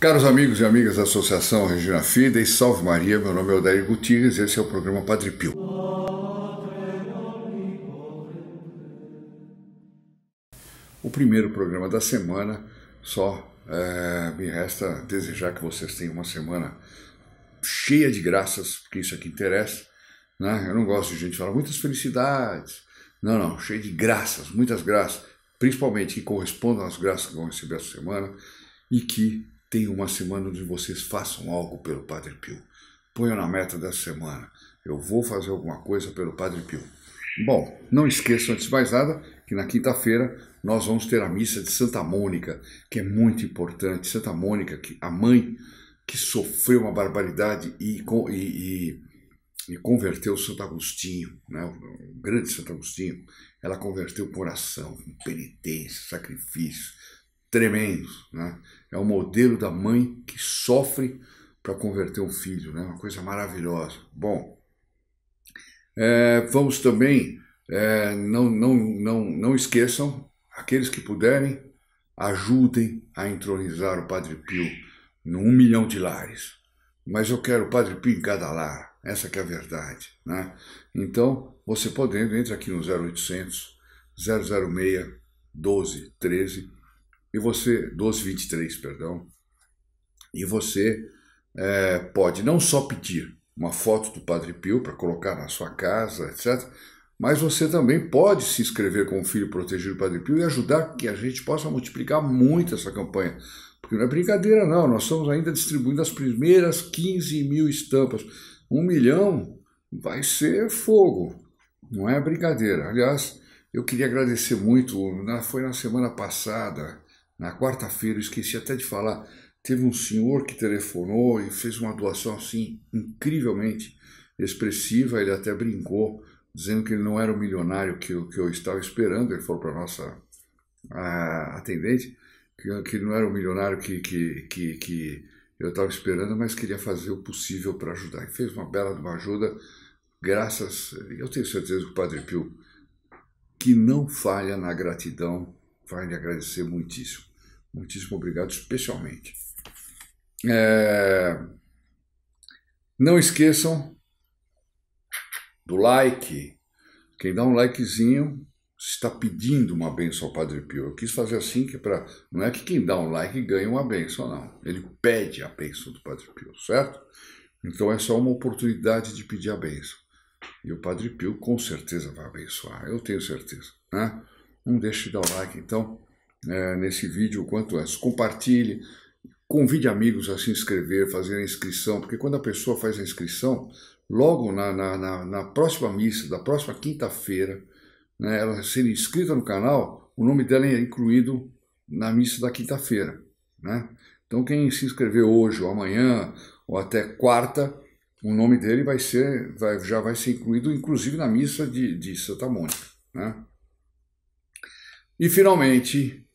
Caros amigos e amigas da Associação Regina Fida Salve Maria, meu nome é Odair Gutierrez e esse é o programa Padre Pio. O primeiro programa da semana, só é, me resta desejar que vocês tenham uma semana cheia de graças, porque isso é que interessa. Né? Eu não gosto de gente falar muitas felicidades. Não, não, cheia de graças, muitas graças, principalmente que correspondam às graças que vão receber essa semana e que tenham uma semana onde vocês façam algo pelo Padre Pio. Ponham na meta dessa semana. Eu vou fazer alguma coisa pelo Padre Pio. Bom, não esqueçam antes de mais nada que na quinta-feira nós vamos ter a missa de Santa Mônica, que é muito importante. Santa Mônica, que a mãe que sofreu uma barbaridade e, e, e, e converteu Santo Agostinho, né, o grande Santo Agostinho, ela converteu o coração, penitência, sacrifício tremendos. Né? É o modelo da mãe que sofre para converter um filho, né? uma coisa maravilhosa. Bom, é, vamos também, é, não, não, não, não esqueçam, aqueles que puderem, ajudem a entronizar o Padre Pio num um milhão de lares. Mas eu quero o Padre Pio em cada lar, essa que é a verdade. Né? Então, você podendo, entre aqui no 0800 006 1213 e você 1223, perdão, e você é, pode não só pedir uma foto do Padre Pio para colocar na sua casa, etc., mas você também pode se inscrever como filho protegido do Padre Pio e ajudar que a gente possa multiplicar muito essa campanha. Porque não é brincadeira, não. Nós estamos ainda distribuindo as primeiras 15 mil estampas. Um milhão vai ser fogo. Não é brincadeira. Aliás, eu queria agradecer muito. foi na semana passada na quarta-feira, esqueci até de falar, teve um senhor que telefonou e fez uma doação assim incrivelmente expressiva. Ele até brincou, dizendo que ele não era o milionário que eu, que eu estava esperando. Ele falou para a nossa atendente que, que não era o milionário que, que, que, que eu estava esperando, mas queria fazer o possível para ajudar. E fez uma bela uma ajuda, graças, eu tenho certeza que o Padre Pio, que não falha na gratidão, vai lhe agradecer muitíssimo. Muitíssimo obrigado, especialmente. É... Não esqueçam do like. Quem dá um likezinho está pedindo uma benção ao Padre Pio. Eu quis fazer assim que para não é que quem dá um like ganha uma benção, não. Ele pede a benção do Padre Pio, certo? Então é só uma oportunidade de pedir a benção. E o Padre Pio com certeza vai abençoar. Eu tenho certeza, né? Não deixe de dar o like, então é, nesse vídeo o quanto antes. Compartilhe, convide amigos a se inscrever, fazer a inscrição, porque quando a pessoa faz a inscrição, logo na, na, na, na próxima missa, da próxima quinta-feira, né, ela sendo inscrita no canal, o nome dela é incluído na missa da quinta-feira. Né? Então quem se inscrever hoje ou amanhã ou até quarta, o nome dele vai ser, vai, já vai ser incluído inclusive na missa de, de Santa Mônica. Né? E finalmente,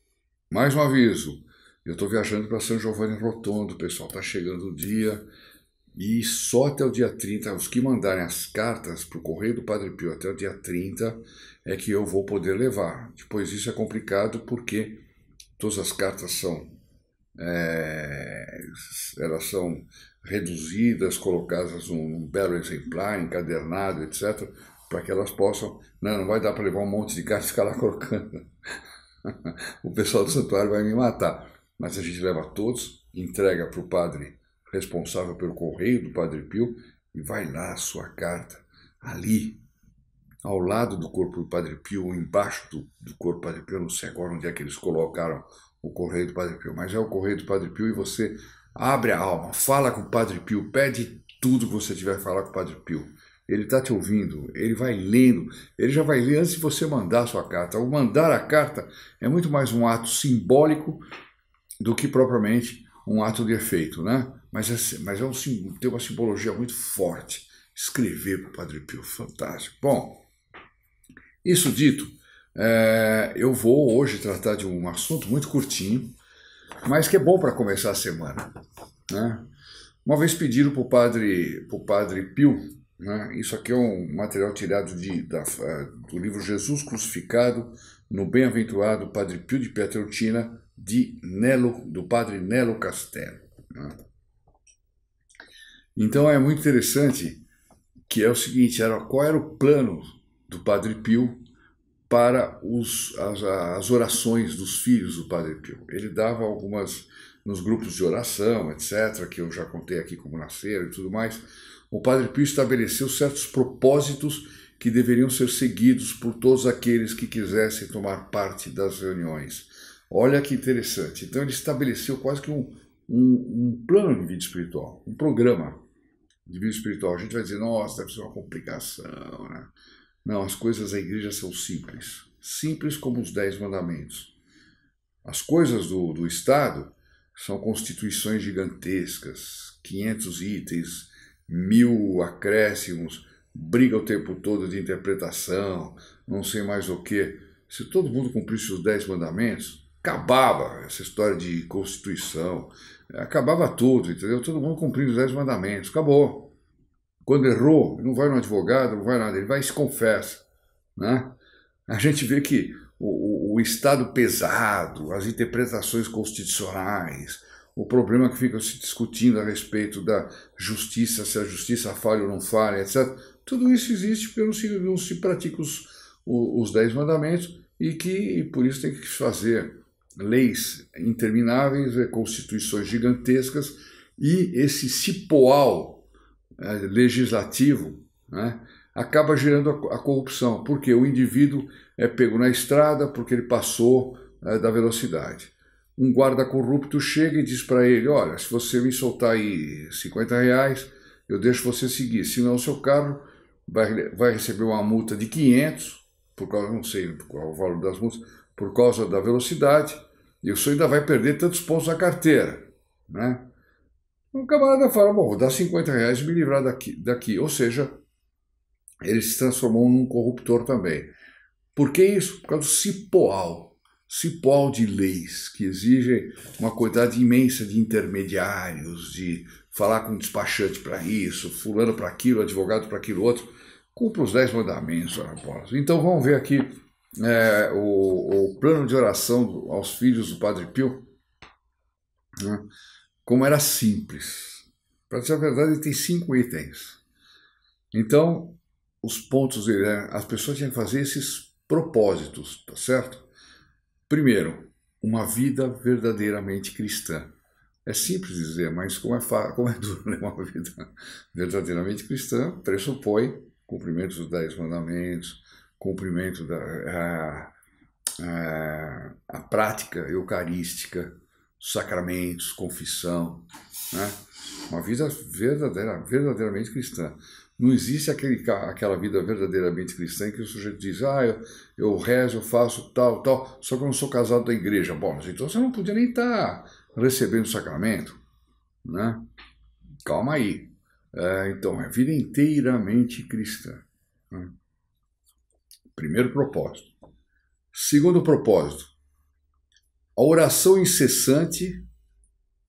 mais um aviso. Eu estou viajando para São Giovanni Rotondo, pessoal. Está chegando o dia. E só até o dia 30, os que mandarem as cartas para o Correio do Padre Pio até o dia 30 é que eu vou poder levar. Depois isso é complicado porque todas as cartas são. É, elas são reduzidas, colocadas num, num belo exemplar, encadernado, etc., para que elas possam. Não, né, não vai dar para levar um monte de cartas e ficar lá colocando. o pessoal do santuário vai me matar. Mas a gente leva todos, entrega para o padre responsável pelo correio do Padre Pio e vai lá a sua carta, ali, ao lado do corpo do Padre Pio, embaixo do, do corpo do Padre Pio, não sei agora onde é que eles colocaram o correio do Padre Pio, mas é o correio do Padre Pio e você abre a alma, fala com o Padre Pio, pede tudo que você tiver a falar com o Padre Pio. Ele está te ouvindo, ele vai lendo, ele já vai ler antes de você mandar a sua carta. O mandar a carta é muito mais um ato simbólico do que propriamente um ato de efeito, né? Mas, é, mas é um, tem uma simbologia muito forte. Escrever para o Padre Pio, fantástico. Bom, isso dito, é, eu vou hoje tratar de um assunto muito curtinho, mas que é bom para começar a semana. Né? Uma vez pediram para o padre, padre Pio né? Isso aqui é um material tirado de, da, é, do livro Jesus Crucificado, no Bem-Aventurado Padre Pio de Pietrelcina, de Nelo, do padre Nelo Castelo. Né? Então é muito interessante que é o seguinte, era, qual era o plano do padre Pio para os, as, as orações dos filhos do padre Pio. Ele dava algumas nos grupos de oração, etc., que eu já contei aqui como nasceram e tudo mais, o Padre Pio estabeleceu certos propósitos que deveriam ser seguidos por todos aqueles que quisessem tomar parte das reuniões. Olha que interessante. Então, ele estabeleceu quase que um, um, um plano de vida espiritual, um programa de vida espiritual. A gente vai dizer, nossa, deve ser uma complicação. Né? Não, as coisas da igreja são simples. Simples como os Dez Mandamentos. As coisas do, do Estado são constituições gigantescas, 500 itens, mil acréscimos, briga o tempo todo de interpretação, não sei mais o que. Se todo mundo cumprisse os dez mandamentos, acabava essa história de constituição, acabava tudo, entendeu? Todo mundo cumprindo os dez mandamentos, acabou. Quando errou, não vai no advogado, não vai nada, ele vai e se confessa. Né? A gente vê que o, o, o Estado pesado, as interpretações constitucionais, o problema que fica se discutindo a respeito da justiça, se a justiça falha ou não falha, etc. Tudo isso existe porque não se, não se pratica os, os Dez Mandamentos e que e por isso tem que fazer leis intermináveis, eh, constituições gigantescas e esse cipoal é, legislativo né, acaba gerando a, a, corrupção, porque o indivíduo é pego na estrada porque ele passou é, da velocidade um guarda corrupto chega e diz para ele: Olha, se você me soltar aí 50 reais, eu deixo você seguir, senão o seu carro vai, vai receber uma multa de 500, por causa, não sei qual o valor das multas, por causa da velocidade, e o senhor ainda vai perder tantos pontos na carteira. Né? O camarada fala: Bom, vou dar 50 reais e me livrar daqui. daqui. Ou seja, ele se transformou num corruptor também. Por que isso? Por causa do cipoal cipó de leis que exigem uma quantidade imensa de intermediários, de falar com despachante para isso, fulano para aquilo, advogado para aquilo outro. Cumpra os dez mandamentos, ora bolas. Então vamos ver aqui é, o, o, plano de oração aos filhos do Padre Pio, né, como era simples. Para dizer a verdade, ele tem cinco itens. Então, os pontos, é, as pessoas tinham que fazer esses propósitos, tá certo? Primeiro, uma vida verdadeiramente cristã. É simples dizer, mas como é, como é duro né? uma vida verdadeiramente cristã, pressupõe cumprimento dos Dez Mandamentos, cumprimento da a, a, a prática eucarística, sacramentos, confissão, né? uma vida verdadeira, verdadeiramente cristã. Não existe aquele, aquela vida verdadeiramente cristã em que o sujeito diz, ah, eu, eu rezo, eu faço tal, tal, só que eu não sou casado da igreja. Bom, então você não podia nem estar tá recebendo o sacramento, né? Calma aí. É, então, é vida inteiramente cristã. Né? Primeiro propósito. Segundo propósito, a oração incessante,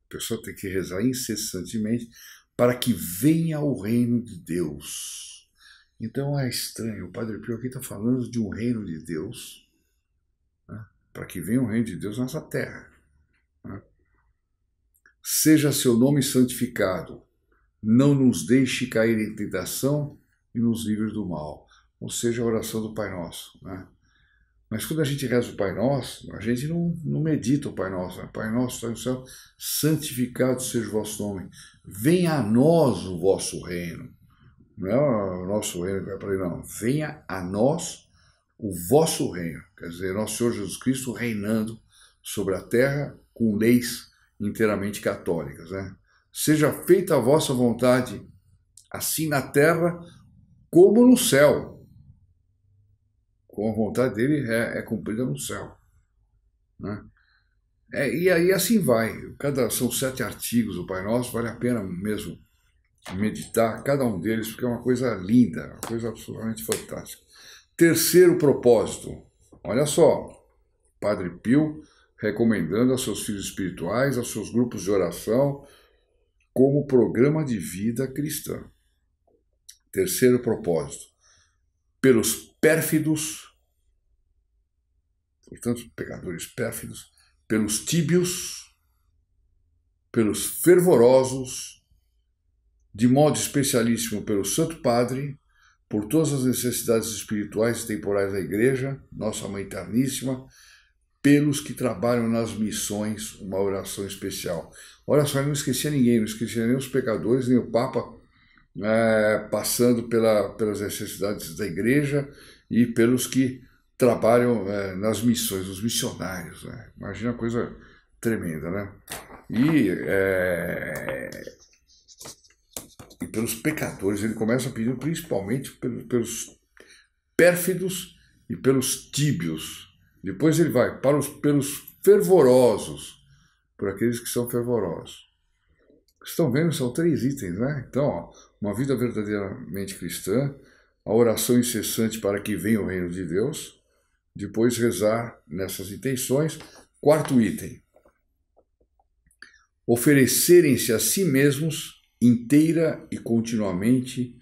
a pessoa tem que rezar incessantemente, para que venha o reino de Deus. Então é estranho, o Padre Pio aqui está falando de um reino de Deus, né, para que venha o reino de Deus nessa terra. Né. Seja seu nome santificado, não nos deixe cair em tentação e nos livre do mal. Ou seja, a oração do Pai Nosso. Né? Mas quando a gente reza o Pai Nosso, a gente não, não medita o Pai Nosso. Né? Pai Nosso está no céu, santificado seja o vosso nome. Venha a nós o vosso reino. Não é o nosso reino que vai para aí, não. Venha a nós o vosso reino. Quer dizer, nosso Senhor Jesus Cristo reinando sobre a terra com leis inteiramente católicas. Né? Seja feita a vossa vontade, assim na terra como no céu com a vontade dele é, é cumprida no céu. Né? É, e aí assim vai. Cada, são sete artigos do Pai Nosso, vale a pena mesmo meditar cada um deles, porque é uma coisa linda, uma coisa absolutamente fantástica. Terceiro propósito, olha só, Padre Pio recomendando a seus filhos espirituais, aos seus grupos de oração, como programa de vida cristã. Terceiro propósito, pelos pérfidos, portanto, pecadores pérfidos, pelos tíbios, pelos fervorosos, de modo especialíssimo pelo Santo Padre, por todas as necessidades espirituais e temporais da Igreja, Nossa Mãe Eterníssima, pelos que trabalham nas missões, uma oração especial. Olha só, eu não esquecia ninguém, não esquecia nem os pecadores, nem o Papa, é, passando pela, pelas necessidades da Igreja e pelos que trabalham é, nas missões, os missionários. Né? Imagina uma coisa tremenda, né? E, é, e pelos pecadores, ele começa a pedir principalmente pelos, pelos pérfidos e pelos tíbios. Depois ele vai para os, pelos fervorosos, por aqueles que são fervorosos. Estão vendo? São três itens, né? Então, ó, uma vida verdadeiramente cristã, a oração incessante para que venha o reino de Deus, depois rezar nessas intenções. Quarto item: oferecerem-se a si mesmos inteira e continuamente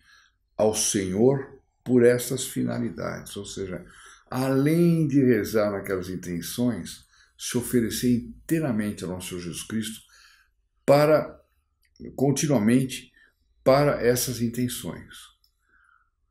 ao Senhor por essas finalidades, ou seja, além de rezar naquelas intenções, se oferecer inteiramente ao nosso Senhor Jesus Cristo para continuamente para essas intenções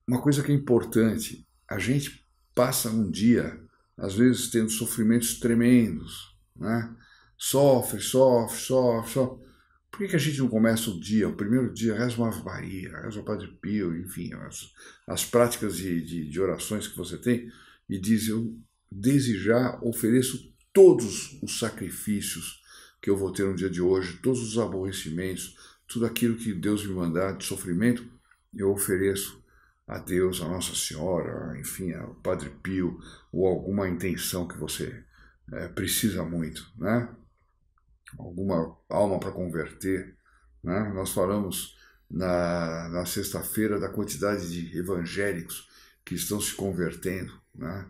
uma coisa que é importante, a gente passa um dia, às vezes, tendo sofrimentos tremendos, né? Sofre, sofre, sofre, sofre. Por que, que a gente não começa o dia, o primeiro dia, reza uma Maria, reza o Padre Pio, enfim, as, as práticas de, de, de orações que você tem, e diz: Eu desejar, ofereço todos os sacrifícios que eu vou ter no dia de hoje, todos os aborrecimentos, tudo aquilo que Deus me mandar de sofrimento, eu ofereço a Deus, a Nossa Senhora, enfim, ao Padre Pio ou alguma intenção que você é, precisa muito, né? Alguma alma para converter, né? Nós falamos na, na sexta-feira da quantidade de evangélicos que estão se convertendo, né?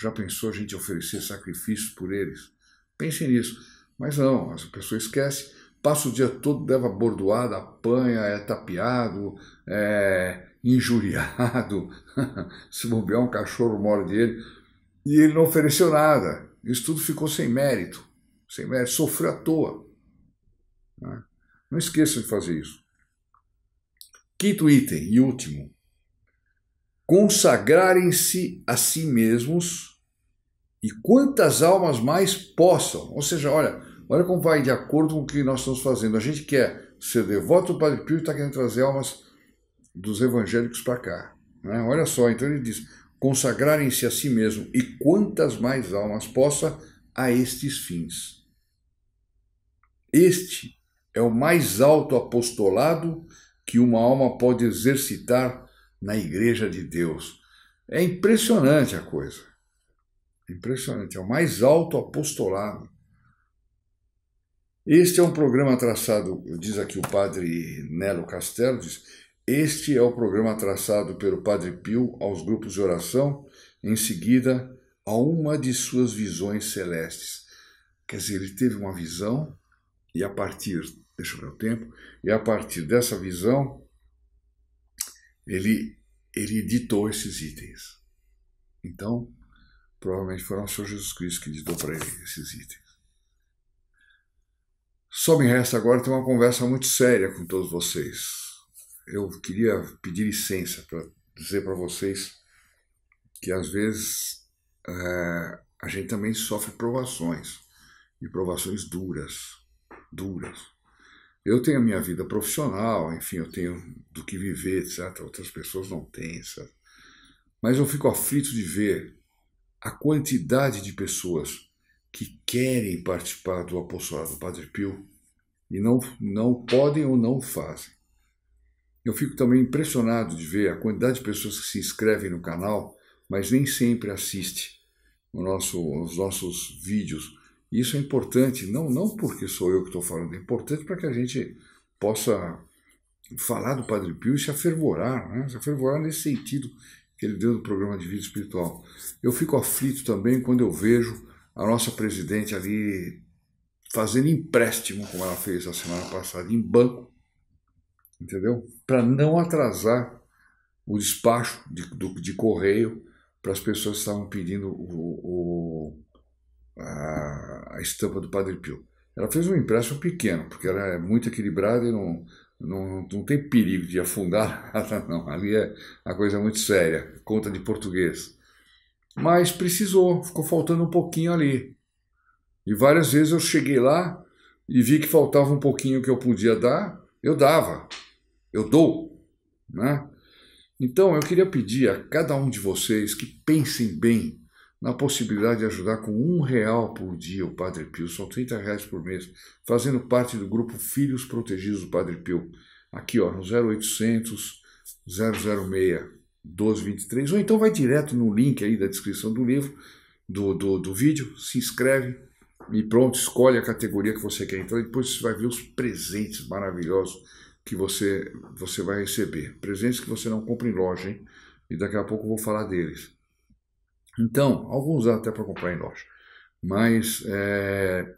Já pensou a gente oferecer sacrifícios por eles? Pense nisso. Mas não, a pessoa esquece passa o dia todo, leva bordoada, apanha, é tapeado, é injuriado, se bobear um cachorro morde ele, e ele não ofereceu nada. Isso tudo ficou sem mérito, sem mérito, sofreu à toa. Né? Não esqueçam de fazer isso. Quinto item e último: consagrarem-se a si mesmos e quantas almas mais possam. Ou seja, olha, Olha como vai de acordo com o que nós estamos fazendo. A gente quer ser devoto do Padre Pio e está querendo trazer almas dos evangélicos para cá. Né? Olha só, então ele diz: consagrarem-se a si mesmo e quantas mais almas possa a estes fins. Este é o mais alto apostolado que uma alma pode exercitar na Igreja de Deus. É impressionante a coisa. Impressionante, é o mais alto apostolado. Este é um programa traçado, diz aqui o padre Nelo Castelo, diz, este é o programa traçado pelo padre Pio aos grupos de oração, em seguida a uma de suas visões celestes. Quer dizer, ele teve uma visão e a partir, deixa eu ver o tempo, e a partir dessa visão ele, ele editou esses itens. Então, provavelmente foi o Senhor Jesus Cristo que editou para ele esses itens. Só me resta agora ter uma conversa muito séria com todos vocês. Eu queria pedir licença para dizer para vocês que às vezes é, a gente também sofre provações e provações duras, duras. Eu tenho a minha vida profissional, enfim, eu tenho do que viver, etc. Outras pessoas não têm, etc. Mas eu fico aflito de ver a quantidade de pessoas que querem participar do apostolado do Padre Pio e não, não podem ou não fazem. Eu fico também impressionado de ver a quantidade de pessoas que se inscrevem no canal, mas nem sempre assiste o nosso, os nossos vídeos. Isso é importante, não, não porque sou eu que estou falando, é importante para que a gente possa falar do Padre Pio e se afervorar, né? se afervorar nesse sentido que ele deu no programa de vida espiritual. Eu fico aflito também quando eu vejo a nossa presidente ali fazendo empréstimo, como ela fez a semana passada, em banco, entendeu? Para não atrasar o despacho de, do, de correio para as pessoas que estavam pedindo o, o, a, a, estampa do Padre Pio. Ela fez um empréstimo pequeno, porque ela é muito equilibrada e não, não, não tem perigo de afundar não. Ali é a coisa é muito séria, conta de português mas precisou, ficou faltando um pouquinho ali. E várias vezes eu cheguei lá e vi que faltava um pouquinho que eu podia dar, eu dava, eu dou, né? Então eu queria pedir a cada um de vocês que pensem bem na possibilidade de ajudar com um real por dia o Padre Pio, são 30 reais por mês, fazendo parte do grupo Filhos Protegidos do Padre Pio, aqui ó, no 0800 006 12, ou então vai direto no link aí da descrição do livro, do, do, do vídeo, se inscreve e pronto, escolhe a categoria que você quer entrar. Depois você vai ver os presentes maravilhosos que você, você vai receber. Presentes que você não compra em loja, hein? E daqui a pouco eu vou falar deles. Então, alguns até para comprar em loja. Mas é,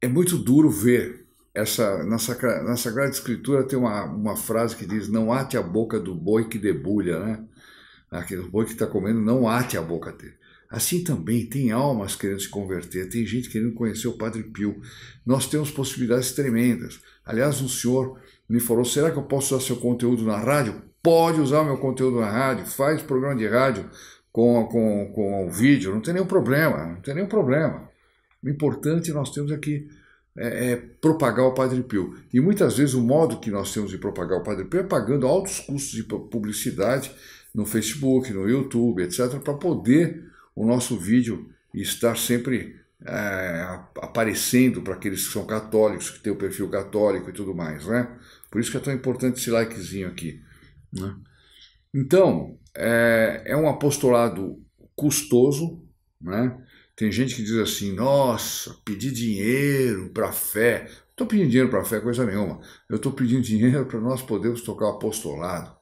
é muito duro ver essa, na, sacra, na Sagrada Escritura tem uma, uma frase que diz: Não ate a boca do boi que debulha, né? Aquele boi que está comendo, não ate a boca dele. Assim também tem almas querendo se converter, tem gente querendo conhecer o Padre Pio. Nós temos possibilidades tremendas. Aliás, um senhor me falou: será que eu posso usar seu conteúdo na rádio? Pode usar meu conteúdo na rádio, faz programa de rádio com, com, com vídeo, não tem nenhum problema, não tem nenhum problema. O importante nós temos aqui é é, é, propagar o Padre Pio. E muitas vezes o modo que nós temos de propagar o Padre Pio é pagando altos custos de publicidade no Facebook, no YouTube, etc., para poder o nosso vídeo estar sempre é, aparecendo para aqueles que são católicos, que têm o perfil católico e tudo mais, né? Por isso que é tão importante esse likezinho aqui. Né? Então, é, é um apostolado custoso, né? Tem gente que diz assim: nossa, pedir dinheiro para fé. Estou pedindo dinheiro para fé, coisa nenhuma. Eu estou pedindo dinheiro para nós podermos tocar o apostolado.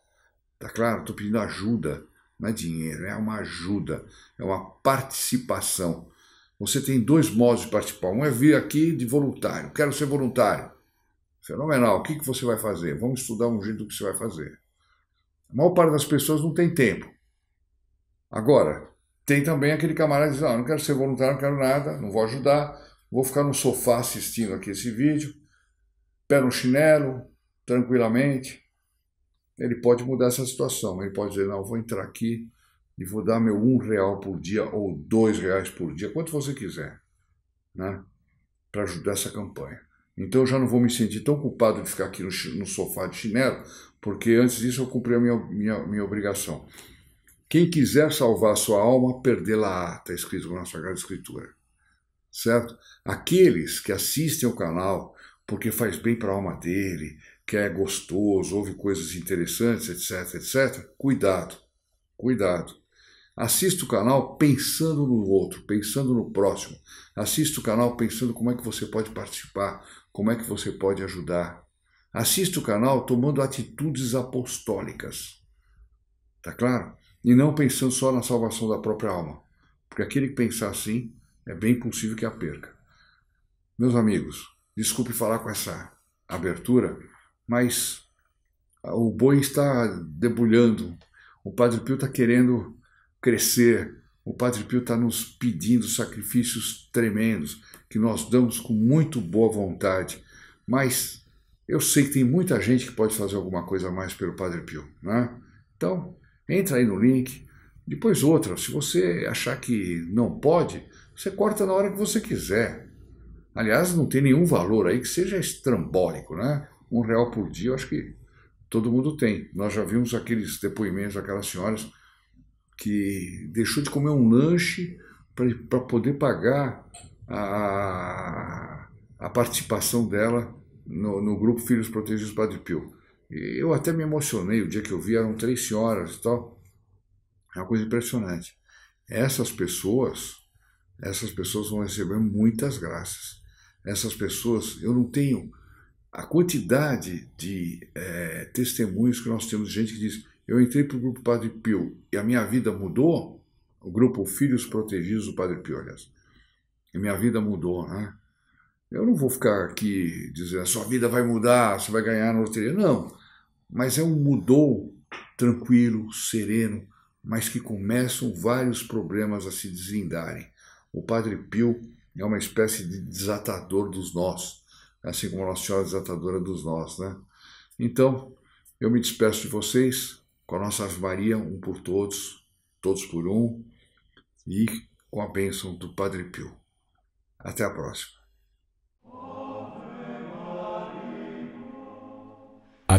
Tá claro? Estou pedindo ajuda. Não é dinheiro, é uma ajuda, é uma participação. Você tem dois modos de participar. Um é vir aqui de voluntário. Quero ser voluntário. Fenomenal. O que, que você vai fazer? Vamos estudar um jeito do que você vai fazer. A maior parte das pessoas não tem tempo. Agora, tem também aquele camarada que diz: ah, não quero ser voluntário, não quero nada, não vou ajudar, vou ficar no sofá assistindo aqui esse vídeo, pé no chinelo, tranquilamente. Ele pode mudar essa situação, ele pode dizer: não, vou entrar aqui e vou dar meu um real por dia ou dois reais por dia, quanto você quiser, né, para ajudar essa campanha. Então eu já não vou me sentir tão culpado de ficar aqui no, no sofá de chinelo, porque antes disso eu cumpri a minha, minha, minha obrigação. Quem quiser salvar sua alma, perdê-la-á, está ah, escrito na Sagrada Escritura. Certo? Aqueles que assistem ao canal porque faz bem para a alma dele, que é gostoso, ouve coisas interessantes, etc, etc, cuidado, cuidado. Assista o canal pensando no outro, pensando no próximo. Assista o canal pensando como é que você pode participar, como é que você pode ajudar. Assista o canal tomando atitudes apostólicas. Tá claro? e não pensando só na salvação da própria alma, porque aquele que pensar assim é bem possível que a perca. Meus amigos, desculpe falar com essa abertura, mas o boi está debulhando, o Padre Pio está querendo crescer, o Padre Pio está nos pedindo sacrifícios tremendos, que nós damos com muito boa vontade, mas eu sei que tem muita gente que pode fazer alguma coisa a mais pelo Padre Pio, né? Então, Entra aí no link, depois outra. Se você achar que não pode, você corta na hora que você quiser. Aliás, não tem nenhum valor aí que seja estrambólico, né? Um real por dia, eu acho que todo mundo tem. Nós já vimos aqueles depoimentos daquelas senhoras que deixou de comer um lanche para poder pagar a, a participação dela no, no grupo Filhos Protegidos Padre Pio. Eu até me emocionei o dia que eu vi, eram três senhoras e tal. É uma coisa impressionante. Essas pessoas, essas pessoas vão receber muitas graças. Essas pessoas, eu não tenho a quantidade de é, testemunhos que nós temos, gente que diz, eu entrei para o grupo Padre Pio e a minha vida mudou, o grupo Filhos Protegidos do Padre Pio, aliás, e minha vida mudou, né? Eu não vou ficar aqui dizendo, a sua vida vai mudar, você vai ganhar na loteria, não mas é um mudou tranquilo, sereno, mas que começam vários problemas a se deslindarem. O Padre Pio é uma espécie de desatador dos nós, assim como Nossa Senhora desatadora dos nós, né? Então, eu me despeço de vocês com a nossa Ave Maria, um por todos, todos por um, e com a bênção do Padre Pio. Até a próxima.